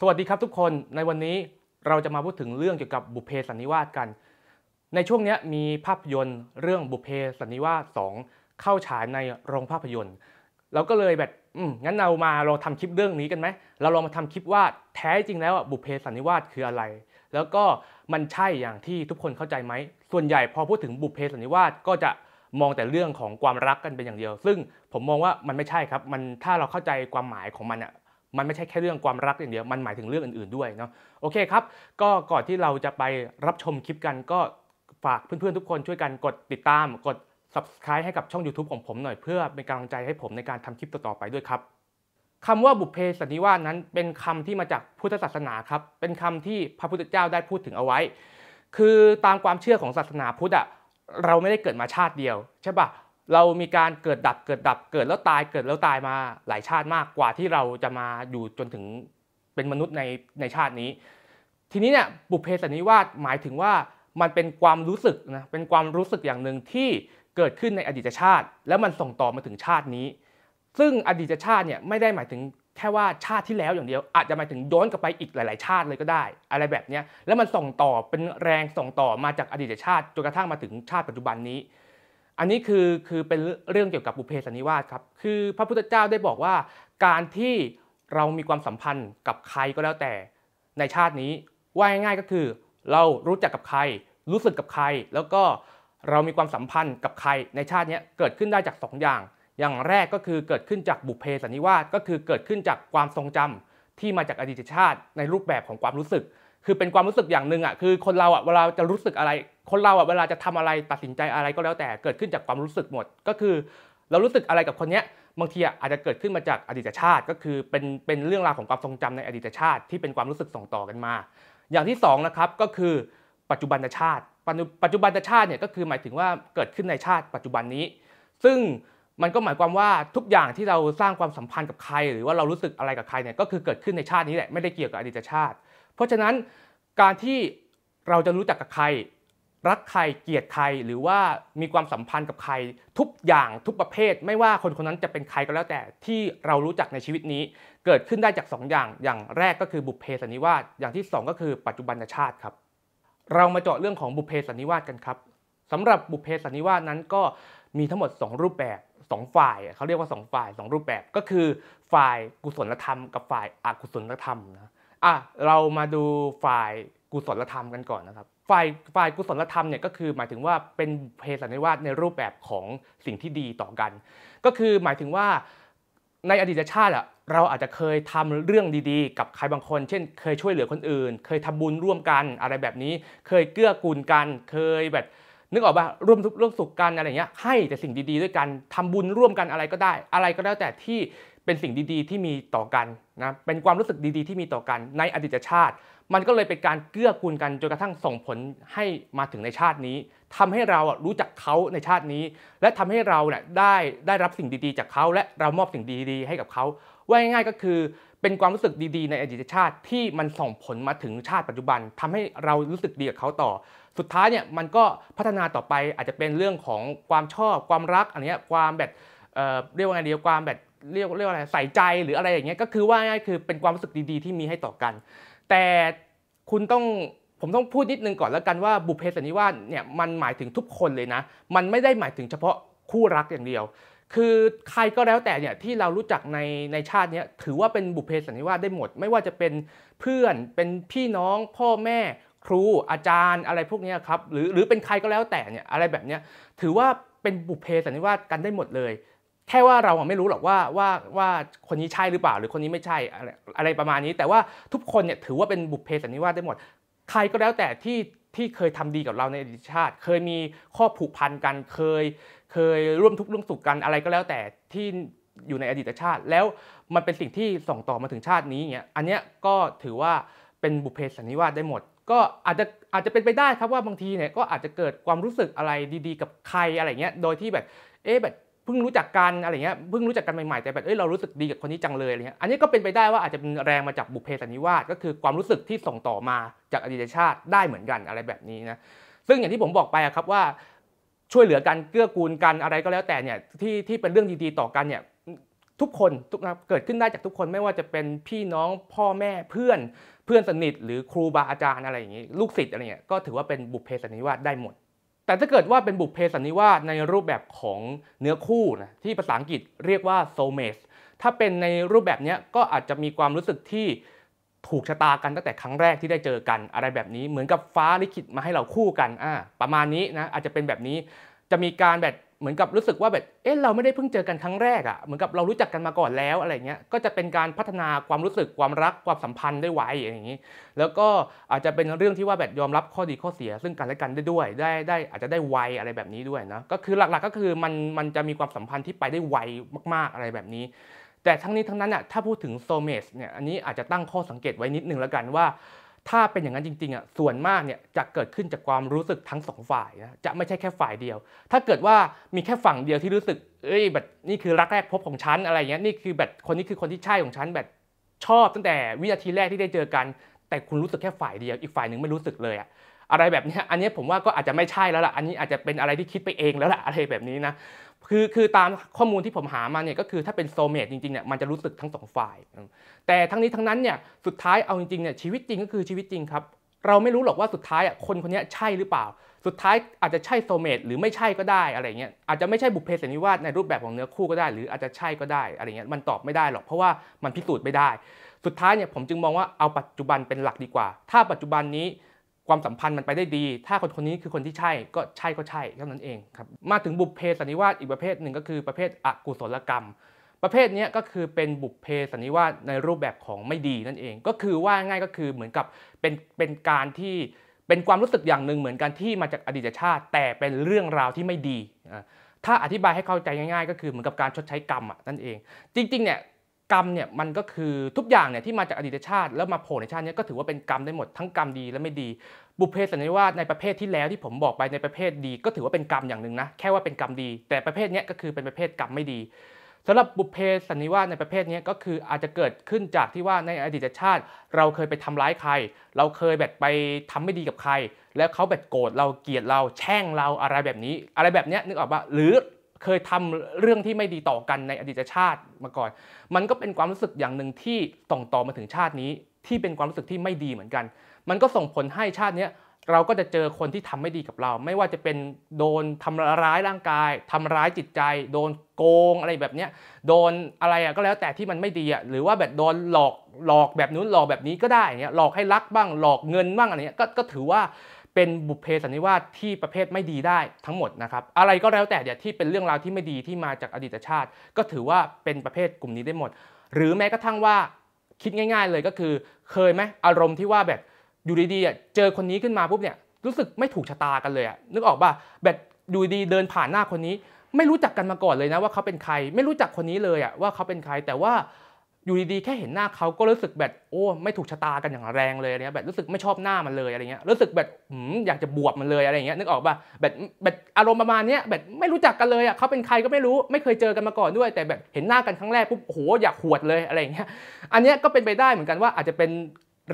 สวัสดีครับทุกคนในวันนี้เราจะมาพูดถึงเรื่องเกี่ยวกับบุพเพสันนิวาสกัน ในช่วงนี้มีภาพยนตร์เรื่องบุพเพสันนิวาส2เข้าฉายในโรงภาพยนตร์เราก็เลยแบบ อืมงั้นเรามาลองทำคลิปเรื่องนี้กันไหมเราลองมาทำคลิปว่าแท้จริงแล้วบุพเพสันนิวาสคืออะไร แล้วก็มันใช่อย่างที่ทุกคนเข้าใจไหมส่วนใหญ่พอพูดถึงบุพเพสันนิวาสก็จะมองแต่เรื่องของความรักกันเป็นอย่างเดียวซึ่งผมมองว่ามันไม่ใช่ครับ มันถ้าเราเข้าใจความหมายของมันอะมันไม่ใช่แค่เรื่องความรักอย่างเดียว มันหมายถึงเรื่องอื่นๆด้วยเนาะโอเคครับ ก็ก่อนที่เราจะไปรับชมคลิปกันก็ฝากเพื่อนๆทุกคนช่วยกันกดติดตาม กด subscribe ให้กับช่อง YouTube ของผมหน่อยเพื่อเป็นกำลังใจให้ผมในการทำคลิปต่อๆไปด้วยครับคำว่าบุพเพสันนิวาสนั้นเป็นคำที่มาจากพุทธศาสนาครับ เป็นคำที่พระพุทธเจ้าได้พูดถึงเอาไว้ คือตามความเชื่อของศาสนาพุทธอะเราไม่ได้เกิดมาชาติเดียวใช่ปะเรามีการเกิดดับเกิดดับเกิดแล้วตายเกิดแล้วตายมาหลายชาติมากกว่าที่เราจะมาอยู่จนถึงเป็นมนุษย์ในในชาตินี้ ทีนี้เนี่ยบุพเพสันนิวาสหมายถึงว่ามันเป็นความรู้สึกนะเป็นความรู้สึกอย่างหนึ่งที่เกิดขึ้นในอดีตชาติ แล้วมันส่งต่อมาถึงชาตินี้ ซึ่งอดีตชาติเนี่ยไม่ได้หมายถึงแค่ว่าชาติที่แล้วอย่างเดียวอาจจะหมายถึงย้อนกลับไปอีกหลาย ๆ ชาติเลยก็ได้ อะไรแบบนี้แล้วมันส่งต่อเป็นแรงส่งต่อมาจากอดีตชาติ จนกระทั่งมาถึงชาติ ปัจจุบันนี้อันนี้คือคือเป็นเรื่องเกี่ยวกับบุเพสันนิวาสครับ คือ พระพุทธเจ้าได้บอกว่า การที่เรามีความสัมพันธ์กับใครก็แล้วแต่ ในชาตินี้ว่าง่าย ๆ ก็คือเรารู้จักกับใคร รู้สึกกับใคร แล้วก็เรามีความสัมพันธ์กับใคร ในชาตินี้เกิดขึ้นได้จาก2อย่าง อย่างแรกก็คือเกิดขึ้นจากบุเพสันนิวาสก็คือเกิดขึ้นจากความทรงจำที่มาจากอดีตชาติในรูปแบบของความรู้สึกคือเป็นความรู้สึกอย่างหนึ่งอ่ะคือคนเราอ่ะเวลาจะรู้สึกอะไรคนเราอ่ะเวลาจะทำอะไรตัดสินใจอะไรก็แล้วแต่เกิดขึ้นจากความรู้สึกหมด ก็คือ เรารู้สึกอะไรกับคนเนี้ยบางทีอาจจะเกิดขึ้นมาจากอดีตชาติ ก็คือเป็นเป็นเรื่องราวของความทรงจำในอดีตชาติ ที่เป็นความรู้สึกส่งต่อกันมา อย่างที่2นะครับก็คือปัจจุบันชาติปัจจุบันชาติเนี่ยก็คือหมายถึงว่าเกิดขึ้นในชาติ ปัจจุบันนี้ ซึ่งมันก็หมายความว่าทุกอย่างที่เราสร้างความสัมพันธ์กับใคร หรือว่าเรารู้สึกอะไรกับใครเนี่ยก็คือเกิดขึ้นในชาตินี้แหละไม่ได้เกี่ยวกับอดีตชาติเพราะฉะนั้นการที่เราจะรู้จักกับใคร รักใครเกลียดใครหรือว่ามีความสัมพันธ์กับใครทุกอย่างทุกประเภท ไม่ว่าคนคนนั้นจะเป็นใครก็แล้วแต่ที่เรารู้จักในชีวิตนี้เกิดขึ้นได้จาก2ออย่างอย่างแรกก็คือบุพเพสันนิวาสอย่างที่ 2ก็คือปัจจุบันชาติครับ เรามาเจาะเรื่องของบุพเพสันนิวาสกันครับสำหรับบุพเพสันนิวาสนั้นก็มีทั้งหมด 2 รูปแบบ 2 ฝ่ายเขาเรียกว่า 2 ฝ่าย 2 รูปแบบก็คือฝ่ายกุศลธรรม กับฝ่ายอกุศลธรรมนะอ่ะเรามาดูฝ่ายกุศลธรรมกันก่อนนะครับ ฝ่ายฝ่ายกุศลธรรมเนี่ยก็คือหมายถึงว่าเป็นเพศสันนิวาสในรูปแบบของสิ่งที่ดีต่อกัน ก็คือหมายถึงว่าในอดีตชาติอะเราอาจจะเคยทำเรื่องดีๆ กับใครบางคนเช่นเคยช่วยเหลือคนอื่น เคยทำบุญร่วมกันอะไรแบบนี้ เคยเกื้อกูลกันเคยแบบ นึกออกป่ะร่วมทุกร่วมสุขกันอะไรเงี้ยให้แต่สิ่งดีๆ ด้วยกันทำบุญร่วมกันอะไรก็ได้ อะไรก็แล้วแต่ที่เป็นสิ่งดีๆ ที่มีต่อกันนะ เป็นความรู้สึกดีๆ ที่มีต่อกันในอดีตชาติ มันก็เลยเป็นการเกื้อกูลกันจนกระทั่งส่งผลให้มาถึงในชาตินี้ ทำให้เรารู้จักเขาในชาตินี้ และทำให้เราเนี่ยได้ได้รับสิ่งดีๆจากเขาและเรามอบสิ่งดีๆ ให้กับเขาว่าง่ายๆก็คือเป็นความรู้สึกดี ๆ ในอดีตชาติที่มันส่งผลมาถึงชาติปัจจุบันทำให้เรารู้สึกดีกับเขาต่อ สุดท้ายเนี่ยมันก็พัฒนาต่อไปอาจจะเป็นเรื่องของความชอบความรักอันนี้ความแบบเรียกว่าไงดีวความแบบเรียกเรียกว่าอะไรใส่ใจหรืออะไรอย่างเงี้ยก็คือว่าง่ายคือเป็นความรู้สึกดีๆที่มีให้ต่อกัน แต่คุณต้องผมต้องพูดนิดนึงก่อนแล้วกันว่าบุพเพสันนิวาสเนี่ยมันหมายถึงทุกคนเลยนะ มันไม่ได้หมายถึงเฉพาะคู่รักอย่างเดียว คือใครก็แล้วแต่เนี่ยที่เรารู้จักในในชาตินี้ถือว่าเป็นบุพเพสันนิวาสได้หมด ไม่ว่าจะเป็นเพื่อนเป็นพี่น้องพ่อแม่ ครูอาจารย์อะไรพวกนี้ครับหรือหรือเป็นใครก็แล้วแต่เนี่ยอะไรแบบนี้ถือว่าเป็นบุพเพสันนิวาสกันได้หมดเลยแค่ว่าเราไม่รู้หรอกว่าว่าว่าคนนี้ใช่หรือเปล่า หรือคนนี้ไม่ใช่อะไรอะไรประมาณนี้ แต่ว่าทุกคนเนี่ยถือว่าเป็นบุพเพสันนิวาสได้หมด ใครก็แล้วแต่ที่ที่เคยทำดีกับเราในอดีตชาติ เคยมีข้อผูกพันกันเคย เคยร่วมทุกข์ร่วมสุขกันอะไรก็แล้วแต่ที่อยู่ในอดีตชาติ แล้วมันเป็นสิ่งที่ส่งต่อมาถึงชาตินี้เนี่ยอันเนี้ยก็ถือว่าเป็นบุพเพสันนิวาสได้หมด ก็อาจจะอาจจะเป็นไปได้ครับว่าบางทีเนี่ยก็อาจจะเกิดความรู้สึกอะไรดีๆกับใครอะไรเงี้ยโดยที่แบบเอ๊ะแบบเพิ่งรู้จักกันอะไรเงี้ยเพิ่งรู้จักกันใหม่ๆ แต่แบบเอ้ยเรารู้สึกดีกับคนนี้จังเลยอะไรเงี้ยอันนี้ก็เป็นไปได้ว่าอาจจะเป็นแรงมาจากบุพเพสันนิวาสก็คือความรู้สึกที่ส่งต่อมาจากอดีตชาติได้เหมือนกันอะไรแบบนี้นะซึ่งอย่างที่ผมบอกไปครับว่า ช่วยเหลือกันเกื้อกูลกันอะไรก็แล้วแต่เนี่ยที่ที่เป็นเรื่องดีๆต่อกันเนี่ยทุกคนทุกเกิดขึ้นได้จากทุกคนไม่ว่าจะเป็นพี่น้องพ่อแม่เพื่อนเพื่อนสนิทหรือครูบาอาจารย์อะไรอย่างนี้ลูกศิษย์อะไรเงี้ยก็ถือว่าเป็นบุพเพสันนิวาสได้หมดแต่ถ้าเกิดว่าเป็นบุพเพสันนิวาสในรูปแบบของเนื้อคู่นะที่ภาษาอังกฤษเรียกว่าโซเมสถ้าเป็นในรูปแบบนี้ก็อาจจะมีความรู้สึกที่ถูกชะตากันตั้งแต่ครั้งแรกที่ได้เจอกันอะไรแบบนี้เหมือนกับฟ้าลิขิตมาให้เราคู่กันอ่าประมาณนี้นะอาจจะเป็นแบบนี้จะมีการแบบเหมือนกับรู้สึกว่าแบบ เอ๊ะเราไม่ได้เพิ่งเจอกันครั้งแรกอะ่ะ เหมือนกับเรารู้จักกันมาก่อนแล้วอะไรเงี้ย ก็จะเป็นการพัฒนาความรู้สึกความรักความสัมพันธ์ได้ไวอย่างนี้ แล้วก็อาจจะเป็นเรื่องที่ว่าแบบยอมรับข้อดีข้อเสีย ซึ่งกันและกันได้ด้วย ได้ได้อาจจะได้ไวอะไรแบบนี้ด้วยนะ ก็คือหลักๆก็คือมัน มันจะมีความสัมพันธ์ที่ไปได้ไวมากๆอะไรแบบนี้ แต่ทั้งนี้ทั้งนั้นอ่ะถ้าพูดถึงโซเมสเนี่ย อันนี้อาจจะตั้งข้อสังเกตไว้นิดนึงแล้วกันว่าถ้าเป็นอย่างนั้นจริงๆอ่ะ ส่วนมากเนี่ย จะเกิดขึ้นจากความรู้สึกทั้งสองฝ่ายนะจะไม่ใช่แค่ฝ่ายเดียว ถ้าเกิดว่ามีแค่ฝั่งเดียวที่รู้สึก เอ้ยแบบนี่คือรักแรกพบของฉันอะไรเงี้ยนี่คือแบบคนนี้คือคนที่ใช่ของฉันแบบชอบตั้งแต่วินาทีแรกที่ได้เจอกัน แต่คุณรู้สึกแค่ฝ่ายเดียวอีกฝ่ายหนึ่งไม่รู้สึกเลยอ่ะอะไรแบบนี้อันนี้ผมว่าก็อาจจะไม่ใช่แล้วล่ะ อันนี้อาจจะเป็นอะไรที่คิดไปเองแล้วล่ะ อะไรแบบนี้นะ คือ คือตามข้อมูลที่ผมหามาเนี่ยก็คือถ้าเป็นโซเมตจริงๆเนี่ยมันจะรู้สึกทั้งสองฝ่าย แต่ทั้งนี้ทั้งนั้นเนี่ยสุดท้ายเอาจริงๆเนี่ยชีวิตจริงก็คือชีวิตจริงครับ เราไม่รู้หรอกว่าสุดท้ายอ่ะคนคนนี้ใช่หรือเปล่า สุดท้ายอาจจะใช่โซเมตหรือไม่ใช่ก็ได้อะไรเงี้ย อาจจะไม่ใช่บุพเพสันนิวาสในรูปแบบของเนื้อคู่ก็ได้ หรืออาจจะใช่ก็ได้อะไรเงี้ยมันตอบไม่ได้หรอกเพราะว่ามันพิสูจน์ไม่ได้ สุดท้ายเนี่ยผมจึงมองว่าเอาปัจจุบันเป็นหลักดีกว่า ถ้าปัจจุบันนี้ความสัมพันธ์มันไปได้ดี ถ้าคนคนนี้คือคนที่ใช่ ก็ใช่ก็ใช่เท่านั้นเองครับ มาถึงบุพเพสันนิวาสอีกประเภทหนึ่ง ก็คือประเภทอกุศลกรรม ประเภทนี้ก็คือเป็นบุพเพสันนิวาสในรูปแบบของไม่ดีนั่นเอง ก็คือว่าง่ายก็คือเหมือนกับเป็นเป็นการที่เป็นความรู้สึกอย่างหนึ่งเหมือนกันที่มาจากอดีตชาติ แต่เป็นเรื่องราวที่ไม่ดีถ้าอธิบายให้เข้าใจง่ายๆก็คือเหมือนกับการชดใช้กรรมนั่นเอง จริงๆเนี่ยกรรมเนี่ยมันก็คือทุกอย่างเนี่ยที่มาจากอดีตชาติ แล้วมาโผล่ในชาตินี้ก็ถือว่าเป็นกรรมได้หมดทั้งกรรมดีและไม่ดี บุพเพสันนิวาสในประเภทที่แล้วที่ผมบอกไปในประเภทดี ก็ถือว่าเป็นกรรมอย่างหนึ่งนะแค่ว่าเป็นกรรมดี แต่ประเภทนี้ก็คือเป็นประเภทกรรมไม่ดีสำหรับบุพเพสันนิวาสในประเภทนี้ก็คืออาจจะเกิดขึ้นจากที่ว่าในอดีตชาติเราเคยไปทำร้ายใคร เราเคยแบบไปทำไม่ดีกับใคร แล้วเขาแบบโกรธเราเกลียดเราแช่งเราอะไรแบบนี้ อะไรแบบนี้นึกออกปะหรือเคยทำเรื่องที่ไม่ดีต่อกันในอดีตชาติมาก่อน มันก็เป็นความรู้สึกอย่างหนึ่งที่ต่งต่อมาถึงชาตินี้ ที่เป็นความรู้สึกที่ไม่ดีเหมือนกัน มันก็ส่งผลให้ชาตินี้เราก็จะเจอคนที่ทำไม่ดีกับเรา ไม่ว่าจะเป็นโดนทำร้ายร่างกาย ทำร้ายจิตใจ โดนโกงอะไรแบบนี้โดนอะไรอ่ะก็แล้วแต่ที่มันไม่ดีอ่ะหรือว่าแบบโดนหลอกหลอกแบบนู้นหลอกแบบนี้ก็ได้เงี้ยหลอกให้รักบ้างหลอกเงินบ้างอะไรเงี้ยก็ถือว่าเป็นบุพเพสันนิวาสที่ประเภทไม่ดีได้ทั้งหมดนะครับอะไรก็แล้วแต่เนี่ยที่เป็นเรื่องราวที่ไม่ดีที่มาจากอดีตชาติ ก็ถือว่าเป็นประเภทกลุ่มนี้ได้หมด หรือแม้กระทั่งว่าคิดง่าย ๆ เลยก็คือเคยไหมอารมณ์ที่ว่าแบบอยู่ดีๆเจอคนนี้ขึ้นมาปุ๊บเนี่ย รู้สึกไม่ถูกชะตากันเลยอะนึกออกป่ะแบบอยู่ดีเดินผ่านหน้าคนนี้ไม่รู้จักกันมาก่อนเลยนะว่าเขาเป็นใครไม่รู้จักคนนี้เลยอะว่าเขาเป็นใครแต่ว่าอยู่ดีๆแค่เห็นหน้าเขาก็รู้สึกแบบโอ้ ไม่ถูกชะตากันอย่างแรงเลยอะไรเงียแบบรู้สึกไม่ชอบหน้ามันเลยอะไรเงี้ยรู้สึกแบบอยากจะบวบมันเลยอะไรเงี้ยนึกออกป่ะแบบแบบอารมณ์ประมาณเนี้ยแบบไม่รู้จักกันเลยอ่ะเขาเป็นใครก็ไม่รู้ ไม่เคยเจอกันมาก่อนด้วย แต่แบบเห็นหน้ากันครั้งแรกปุ๊บโอ้โหอยากขวดเลยอะไรเงี้ยอันเนี้ยก็เป็นไปได้เหมือนกันว่าอาจจะเป็น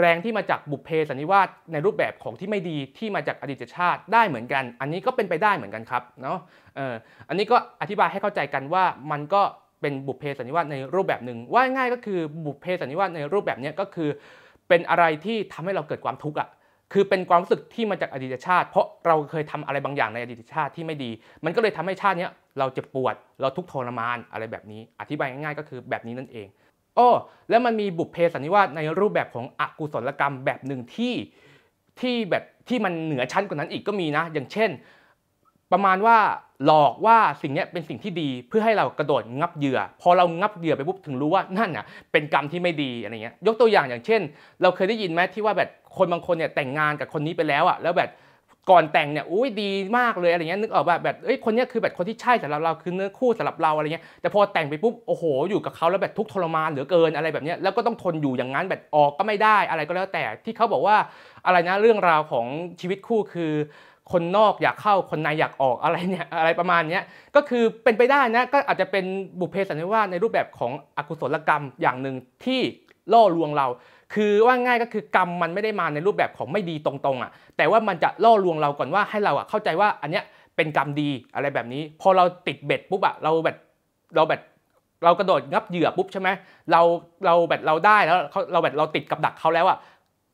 แรงที่มาจากบุพเพสันนิวาสในรูปแบบของที่ไม่ดีที่มาจากอดีตชาติได้เหมือนกัน อันนี้ก็เป็นไปได้เหมือนกันครับเนาะเอออันนี้ก็อธิบายให้เข้าใจกันว่ามันก็เป็นบุพเพสันนิวาสในรูปแบบหนึ่งว่าง่ายก็คือบุพเพสันนิวาสในรูปแบบนี้ก็คือเป็นอะไรที่ทำให้เราเกิดความทุกข์อ่ะคือเป็นความรู้สึกที่มาจากอดีตชาติ เพราะเราเคยทำอะไรบางอย่างในอดีตชาติที่ไม่ดี มันก็เลยทำให้ชาตินี้เราเจ็บปวดเราทุกข์ทรมานอะไรแบบนี้ อธิบายง่ายๆ ก็คือแบบนี้นั่นเองอ้อแล้วมันมีบุพเพสันนิวาสในรูปแบบของอกุศลกรรมแบบหนึ่งที่ที่แบบที่มันเหนือชั้นกว่านั้นอีกก็มีนะ อย่างเช่นประมาณว่าหลอกว่าสิ่งนี้เป็นสิ่งที่ดีเพื่อให้เรากระโดดงับเหยื่อ พอเรางับเหยื่อไปปุ๊บถึงรู้ว่านั่นน่ะเป็นกรรมที่ไม่ดีอะไรเงี้ยยกตัวอย่าง อย่างเช่น เราเคยได้ยินไหมที่ว่าแบบคนบางคนเนี่ยแต่งงานกับคนนี้ไปแล้วอ่ะแล้วแบบก่อนแต่งเนี่ยอุ้ยดีมากเลยอะไรเงี้ยนึกออกแบบแบบเอ้ยคนนี้คือแบบคนที่ใช่สำหรับเราคือเนื้อคู่สำหรับเราอะไรเงี้ยแต่พอแต่งไปปุ๊บโอ้โหอยู่กับเขาแล้วแบบทุกทรมานเหลือเกินอะไรแบบเนี้ยแล้วก็ต้องทนอยู่อย่างนั้นแบบออกก็ไม่ได้อะไรก็แล้วแต่ที่เขาบอกว่าอะไรนะเรื่องราวของชีวิตคู่คือคนนอกอยากเข้าคนในอยากออกอะไรเนี่ยอะไรประมาณนี้ก็คือเป็นไปได้นะก็อาจจะเป็นบุเพสันนิวาสในรูปแบบของอกุศลกรรมอย่างหนึ่งที่ล่อลวงเรา คือว่าง่ายก็คือกรรมมันไม่ได้มาในรูปแบบของไม่ดีตรงๆ อ่ะ แต่ว่ามันจะล่อลวงเราก่อนว่าให้เราอ่ะเข้าใจว่า อันเนี้ยเป็นกรรมดีอะไรแบบนี้ พอเราติดเบ็ดปุ๊บอ่ะเราแบบเราแบบเรากระโดดงับเหยื่อปุ๊บใช่ไหมเราเราแบบเราได้แล้วเราแบบเราติดกับดักเขาแล้วอ่ะ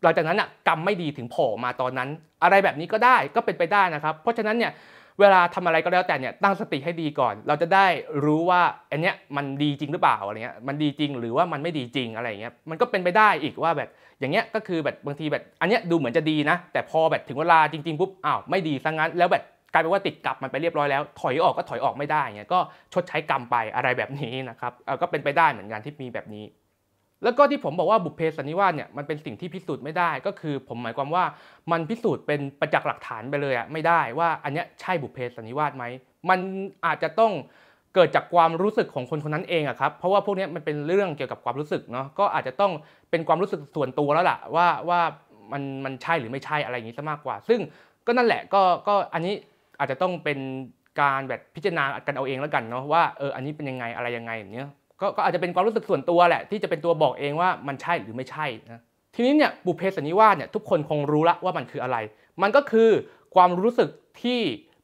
หลังจากนั้นอ่ะกรรมไม่ดีถึงโผล่มาตอนนั้นอะไรแบบนี้ก็ได้ก็เป็นไปได้นะครับ เพราะฉะนั้นเนี่ยเวลาทำอะไรก็แล้วแต่เนี่ยตั้งสติให้ดีก่อน เราจะได้รู้ว่าอันเนี้ยมันดีจริงหรือเปล่าอะไรเงี้ยมันดีจริงหรือว่ามันไม่ดีจริงอะไรเงี้ยมันก็เป็นไปได้อีกว่าแบบ อย่างเงี้ยก็คือแบบบางทีแบบ อันเนี้ยดูเหมือนจะดีนะแต่พอแบบถึงเวลาจริงๆ ปุ๊บอ้าวไม่ดีซะงั้น แล้วแบบกลายเป็นว่าติดกับมันไปเรียบร้อยแล้ว ถอยออกก็ถอยออกไม่ได้เงี้ยก็ชดใช้กรรมไปอะไรแบบนี้นะครับก็เป็นไปได้เหมือนกันที่มีแบบนี้แล้วก็ที่ผมบอกว่าบุพเพสันนิวาสเนี่ยมันเป็นสิ่งที่พิสูจน์ไม่ได้ก็คือ ผมหมายความว่ามันพิสูจน์เป็นประจักษ์หลักฐานไปเลยอะไม่ได้ว่าอันเนี้ยใช่บุพเพสันนิวาสไหม มันอาจจะต้องเกิดจากความรู้สึกของคนคนนั้นเองอะครับเพราะว่าพวกนี้มันเป็นเรื่องเกี่ยวกับความรู้สึกเนาะก็อาจจะต้องเป็นความรู้สึกส่วนตัวแล้วล่ะ ว่าว่ามันมันใช่หรือไม่ใช่อะไรอย่างนี้ซะมากกว่า ซึ่งก็นั่นแหละก็ก็อันนี้อาจจะต้องเป็นการแบบพิจารณากันเอาเองแล้วกันเนาะว่าเอออันนี้เป็นยังไงอะไรยังไงอย่างเนี้ยก็อาจจะเป็นความรู้สึกส่วนตัวแหละ ที่จะเป็นตัวบอกเองว่ามันใช่หรือไม่ใช่นะทีนี้เนี่ยบุเพสันนิวาสเนี่ยทุกคนคงรู้ละว่ามันคืออะไร มันก็คือความรู้สึกที่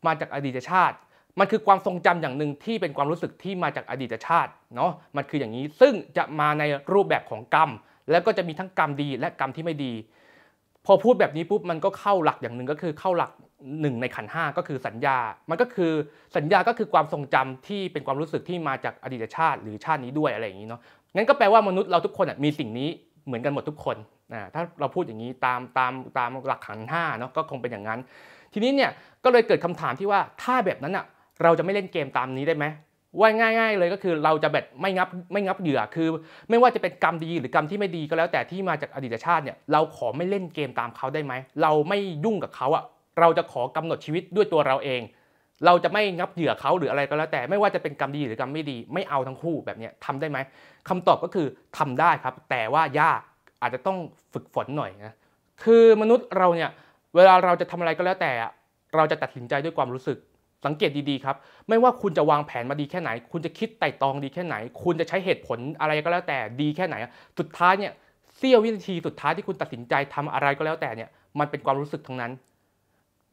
มาจากอดีตชาติ มันคือความทรงจำอย่างหนึ่งที่เป็นความรู้สึกที่มาจากอดีตชาติเนาะมันคืออย่างนี้ซึ่งจะมาในรูปแบบของกรรม แล้วก็จะมีทั้งกรรมดีและกรรมที่ไม่ดี พอพูดแบบนี้ปุ๊บมันก็เข้าหลักอย่างหนึ่งก็คือเข้าหลักหนึ่งในขันห้าก็คือสัญญา มันก็คือสัญญา ก็คือความทรงจำที่เป็นความรู้สึกที่มาจากอดีตชาติ หรือชาตินี้ด้วยอะไรอย่างนี้เนาะ งั้นก็แปลว่ามนุษย์เราทุกคนมีสิ่งนี้เหมือนกันหมดทุกคนนะถ้าเราพูดอย่างนี้ตามตามตามหลักขันห้าเนาะ ก็คงเป็นอย่างนั้น ทีนี้เนี่ยก็เลยเกิดคำถามที่ว่าถ้าแบบนั้นอ่ะเราจะไม่เล่นเกมตามนี้ได้ไหมว่าง่าย ๆเลยก็คือเราจะแบบไม่งับไม่งับเหยื่อ คือ ไม่ว่าจะเป็นกรรมดีหรือกรรมที่ไม่ดีก็แล้ว แต่ที่มาจากอดีตชาติเนี่ย เราขอไม่เล่นเกมตามเขาได้ไหม เราไม่ยุ่งกับเขาอ่ะเราจะขอกำหนดชีวิตด้วยตัวเราเอง เราจะไม่งับเหยื่อเขาหรืออะไรก็แล้ว แต่ไม่ว่าจะเป็นกรรมดีหรือกรรมไม่ดี ไม่เอาทั้งคู่แบบนี้ทำได้ไหมคำตอบก็คือทำได้ครับ แต่ว่ายากอาจจะต้องฝึกฝนหน่อยนะคือมนุษย์เราเนี่ยเวลาเราจะทำอะไรก็แล้วแต่เราจะตัดสินใจด้วยความรู้สึกสังเกตดีๆครับ ไม่ว่าคุณจะวางแผนมาดีแค่ไหน คุณจะคิดไต่ตองดีแค่ไหน คุณจะใช้เหตุผลอะไรก็แล้ว แต่ดีแค่ไหน สุดท้ายเนี่ยเสี้ยววินาทีสุดท้ายที่คุณตัดสินใจทำอะไรก็แล้วแต่เนี่ยมันเป็นความรู้สึกทั้งนั้น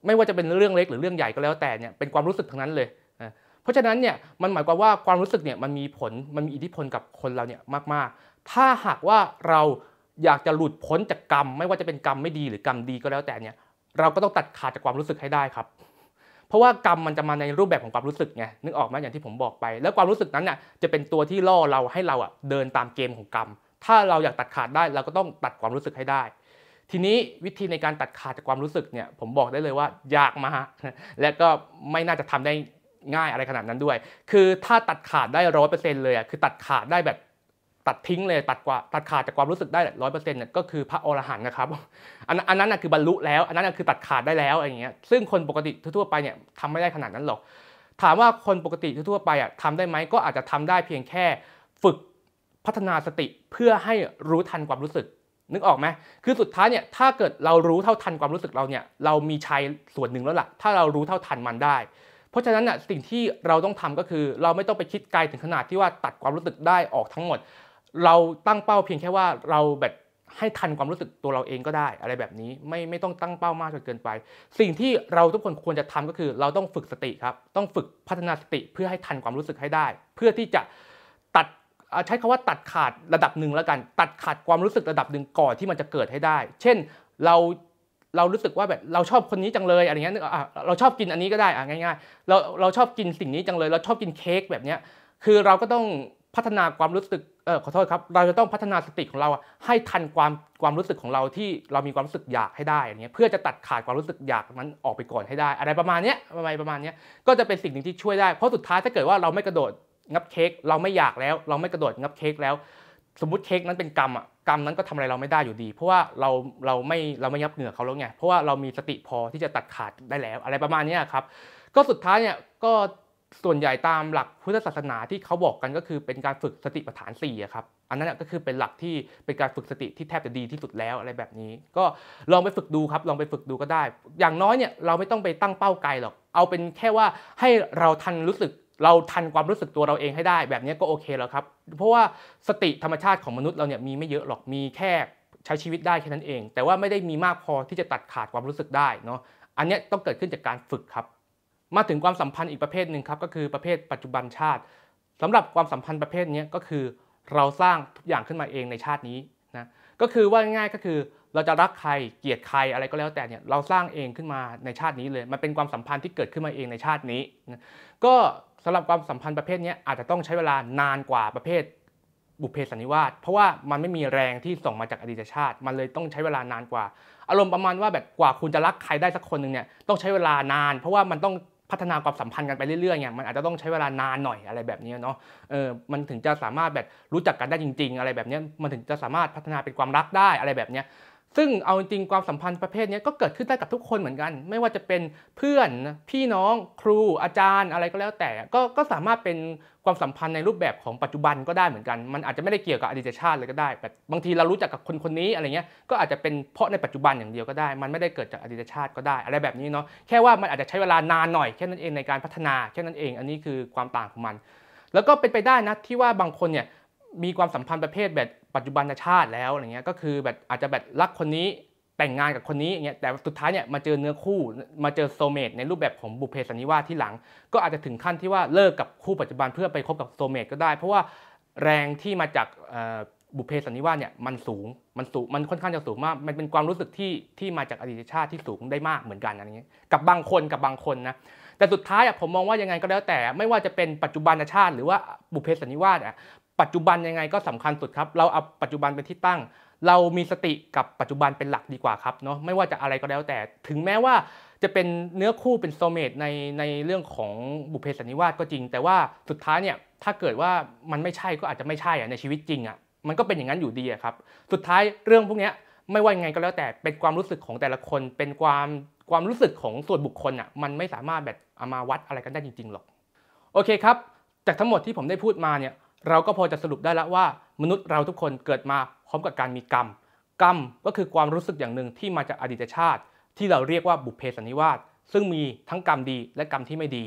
ไม่ว่าจะเป็นเรื่องเล็กหรือเรื่องใหญ่ก็แล้ว แต่เนี่ยเป็นความรู้สึกทั้งนั้นเลยนะเพราะฉะนั้นเนี่ยมันหมายความว่าความรู้สึกเนี่ยมันมีผลมันมีอิทธิพลกับคนเราเนี่ยมากๆ ถ้าหากว่าเราอยากจะหลุดพ้นจากกรรม ไม่ว่าจะเป็นกรรมไม่ดีหรือกรรมดีก็แล้วแต่เนี่ยเราก็ต้องตัดขาดจากความรู้สึกให้ได้ครับ เพราะว่ากรรมมันจะมาในรูปแบบของความรู้สึกไงนึกออกไหมอย่างที่ผมบอกไป แล้วความรู้สึกนั้นน่ะจะเป็นตัวที่ล่อเราให้เราอ่ะเดินตามเกมของกรรม ถ้าเราอยากตัดขาดได้ เราก็ต้องตัดความรู้สึกให้ได้ทีนี้วิธีในการตัดขาดจากความรู้สึกเนี่ยผมบอกได้เลยว่ายากมากและก็ไม่น่าจะทำได้ง่ายอะไรขนาดนั้นด้วย คือถ้าตัดขาดได้ร้อยเปอร์เซ็นต์เลยอ่ะคือตัดขาดได้แบบตัดทิ้งเลยตัดกว่าตัดขาดจากความรู้สึกได้ร้อยเปอร์เซ็นต์เนี่ยก็คือพระอรหันต์นะครับอันอันนั้นนะคือบรรลุแล้วอันนั้นนะคือตัดขาดได้แล้วอย่างเงี้ยซึ่งคนปกติทั่วไปเนี่ยทำไม่ได้ขนาดนั้นหรอก ถามว่าคนปกติทั่วไปอ่ะทำได้ไหมก็อาจจะทำได้เพียงแค่ฝึกพัฒนาสติเพื่อให้รู้ทันความรู้สึกนึกออกไหมคือสุดท้ายเนี่ย ถ้าเกิดเรารู้เท่าทันความรู้สึกเราเนี่ย เรามีชัยส่วนหนึ่งแล้วละ่ะ ถ้าเรารู้เท่าทันมันได้ เพราะฉะนั้นน่ะสิ่งที่เราต้องทำก็คือ เราไม่ต้องไปคิดไกลถึงขนาดที่ว่าตัดความรู้สึกได้ออกทั้งหมด เราตั้งเป้าเพียงแค่ว่าเราแบบให้ทันความรู้สึกตัวเราเองก็ได้ อะไรแบบนี้ ไม่ไม่ต้องตั้งเป้ามากจนเกินไป สิ่งที่เราทุกคนควรจะทำก็คือ เราต้องฝึกสติครับ ต้องฝึกพัฒนาสติ เพื่อให้ทันความรู้สึกให้ได้ เพื่อที่จะใช้คำว่าตัดขาดระดับหนึ่งแล้วกันตัดขาดความรู้สึกระดับหนึ่งก่อนที่มันจะเกิดให้ได้ เช่นเราเรารู้สึกว่าแบบเราชอบคนนี้จังเลยอะไรเงี้ยเราชอบกินอันนี้ก็ได้อ่ะง่ายๆเราเราชอบกินสิ่งนี้จังเลย เราชอบกินเค้กแบบเนี้ยคือเราก็ต้องพัฒนาความรู้สึกเออขอโทษครับเราจะต้องพัฒนาสติของเราให้ทันความความรู้สึกของเราที่เรามีความรู้สึกอยากให้ได้อะไรเงี้ยเพื่อจะตัดขาดความรู้สึกอยากนั้นออกไปก่อนให้ได้ อะไรประมาณเนี้ยประมาณประมาณเนี้ยก็จะเป็นสิ่งหนึ่งที่ช่วยได้ เพราะสุดท้ายถ้าเกิดว่าเราไม่กระโดดงับเค้กเราไม่อยากแล้ว เราไม่กระโดดงับเค้กแล้ว สมมติเค้กนั้นเป็นกรรมอ่ะกรรมนั้นก็ทำอะไรเราไม่ได้อยู่ดี เพราะว่าเราเราไม่เราไม่ยับเหงื่อเขาแล้วไงเพราะว่าเรามีสติพอที่จะตัดขาดได้แล้วอะไรประมาณนี้ครับก็สุดท้ายเนี่ยก็ส่วนใหญ่ตามหลักพุทธศาสนาที่เขาบอกกันก็คือเป็นการฝึกสติปัฏฐาน4ครับอันนั้นก็คือเป็นหลักที่เป็นการฝึกสติที่แทบจะดีที่สุดแล้วอะไรแบบนี้ ก็ลองไปฝึกดูครับลองไปฝึกดูก็ได้ อย่างน้อยเนี่ยเราไม่ต้องไปตั้งเป้าไกลหรอกเอาเป็นแค่ว่าให้เราทันรู้สึกเราทันความรู้สึกตัวเราเองให้ได้แบบนี้ก็โอเคแล้วครับ เพราะว่าสติธรรมชาติของมนุษย์เราเนี่ยมีไม่เยอะหรอกมีแค่ใช้ชีวิตได้แค่นั้นเอง แต่ว่าไม่ได้มีมากพอที่จะตัดขาดความรู้สึกได้เนาะอันนี้ต้องเกิดขึ้นจากการฝึกครับ มาถึงความสัมพันธ์อีกประเภทหนึ่งครับก็คือประเภทปัจจุบันชาติ สำหรับความสัมพันธ์ประเภทนี้ก็คือเราสร้างทุกอย่างขึ้นมาเองในชาตินี้นะก็คือว่าง่ายก็คือเราจะรักใครเกลียดใครอะไรก็แล้ว แต่เนี่ยเราสร้างเองขึ้นมาในชาตินี้เลย มันเป็นความสัมพันธ์ที่เกิดขึ้นมาเองในชาตินี้นะก็สำหรับความสัมพันธ์ประเภทนี้อาจจะต้องใช้เวลานานกว่าประเภทบุพเพสันนิวาสเพราะว่ามันไม่มีแรงที่ส่งมาจากอดีตชาติมันเลยต้องใช้เวลานานกว่า อารมณ์ประมาณว่าแบบกว่าคุณจะรักใครได้สักคนหนึ่งเนี่ยต้องใช้เวลานาน เพราะว่ามันต้องพัฒนาความสัมพันธ์กันไปเรื่อยๆเนี่ยมันอาจจะต้องใช้เวลานานหน่อยอะไรแบบนี้เนาะเออมันถึงจะสามารถแบบรู้จักกันได้จริงๆ อะไรแบบนี้มันถึงจะสามารถพัฒนาเป็นความรักได้อะไรแบบนี้ซึ่งเอาจริงความสัมพันธ์ประเภทนี้ก็เกิดขึ้นได้กับทุกคนเหมือนกัน ไม่ว่าจะเป็นเพื่อนพี่น้องครูอาจารย์อะไรก็แล้วแต่ ก็ก็สามารถเป็นความสัมพันธ์ในรูปแบบของปัจจุบันก็ได้เหมือนกัน มันอาจจะไม่ได้เกี่ยวกับอดีตชาติเลยก็ได้แบบบางทีเรารู้จักกับคนคนนี้อะไรเงี้ยก็อาจจะเป็นเพราะในปัจจุบันอย่างเดียวก็ได้มันไม่ได้เกิดจากอดีตชาติก็ได้อะไรแบบนี้เนาะแค่ว่ามันอาจจะใช้เวลานานหน่อยแค่นั้นเองในการพัฒนาแค่นั้นเอง อันนี้คือความต่างของมัน แล้วก็เป็นไปได้นะที่ว่าบางคนเนี่ยมีความสัมพันธ์ประเภทแบบปัจจุบันชาติแล้วอะไรเงี้ยก็คือแบบอาจจะแบบรักคนนี้แต่งงานกับคนนี้อย่างเงี้ยแต่สุดท้ายเนี่ยมาเจอเนื้อคู่มาเจอโซเมตในรูปแบบของบุเพสันนิวาสที่หลัง ก็อาจจะถึงขั้นที่ว่าเลิกกับคู่ปัจจุบันเพื่อไปคบกับโซเมตก็ได้ เพราะว่าแรงที่มาจากบุเพสันนิวาสเนี่ยมันสูงมันสูงมันค่อนข้างจะสูงมาก มันเป็นความรู้สึกที่ที่มาจากอดีตชาติที่สูงได้มากเหมือนกันอะไรเงี้ยกับบางคนกับบางคนนะแต่สุดท้ายอ่ะผมมองว่ายังไงก็แล้ว แต่ไม่ว่าจะเป็นปัจจุบันชาติ หรือว่าบุเพสันนิวาสอ่ะปัจจุบันยังไงก็สำคัญสุดครับ เราเอาปัจจุบันเป็นที่ตั้ง เรามีสติกับปัจจุบันเป็นหลักดีกว่าครับเนาะ ไม่ว่าจะอะไรก็แล้วแต่ ถึงแม้ว่าจะเป็นเนื้อคู่เป็นโซเมตในในเรื่องของบุเพสันนิวาสก็จริง แต่ว่าสุดท้ายเนี่ยถ้าเกิดว่ามันไม่ใช่ก็อาจจะไม่ใช่ในชีวิตจริงอะมันก็เป็นอย่างนั้นอยู่ดีครับ สุดท้ายเรื่องพวกนี้ไม่ว่ายังไงก็แล้วแต่เป็นความรู้สึกของแต่ละคน เป็นความความรู้สึกของส่วนบุคคลอ่ะมันไม่สามารถแบบเอามาวัดอะไรกันได้จริง ๆหรอก โอเคครับจากทั้งหมดที่ผมได้พูดมาเนี่ยเราก็พอจะสรุปได้แล้วว่า มนุษย์เราทุกคนเกิดมาพร้อมกับการมีกรรมกรรมก็คือความรู้สึกอย่างหนึ่งที่มาจากอดีตชาติ ที่เราเรียกว่าบุพเพสันนิวาสซึ่งมีทั้งกรรมดีและกรรมที่ไม่ดี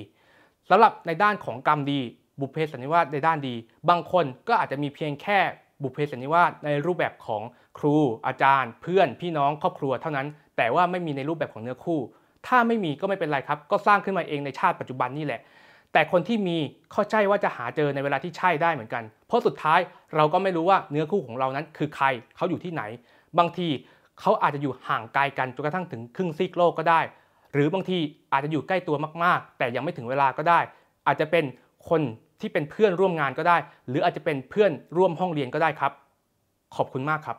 สำหรับในด้านของกรรมดี บุพเพสันนิวาสในด้านดี บางคนก็อาจจะมีเพียงแค่บุพเพสันนิวาสในรูปแบบของครูอาจารย์ เพื่อนพี่น้องครอบครัวเท่านั้น แต่ว่าไม่มีในรูปแบบของเนื้อคู่ ถ้าไม่มีก็ไม่เป็นไรครับ ก็สร้างขึ้นมาเองในชาติปัจจุบันนี่แหละแต่คนที่มีเข้าใจว่าจะหาเจอในเวลาที่ใช่ได้เหมือนกัน เพราะสุดท้ายเราก็ไม่รู้ว่าเนื้อคู่ของเรานั้นคือใครเขาอยู่ที่ไหน บางทีเขาอาจจะอยู่ห่างไกลกันจนกระทั่งถึงครึ่งซีกโลกก็ได้ หรือบางทีอาจจะอยู่ใกล้ตัวมากๆ แต่ยังไม่ถึงเวลาก็ได้ อาจจะเป็นคนที่เป็นเพื่อนร่วมงานก็ได้ หรืออาจจะเป็นเพื่อนร่วมห้องเรียนก็ได้ครับ ขอบคุณมากครับ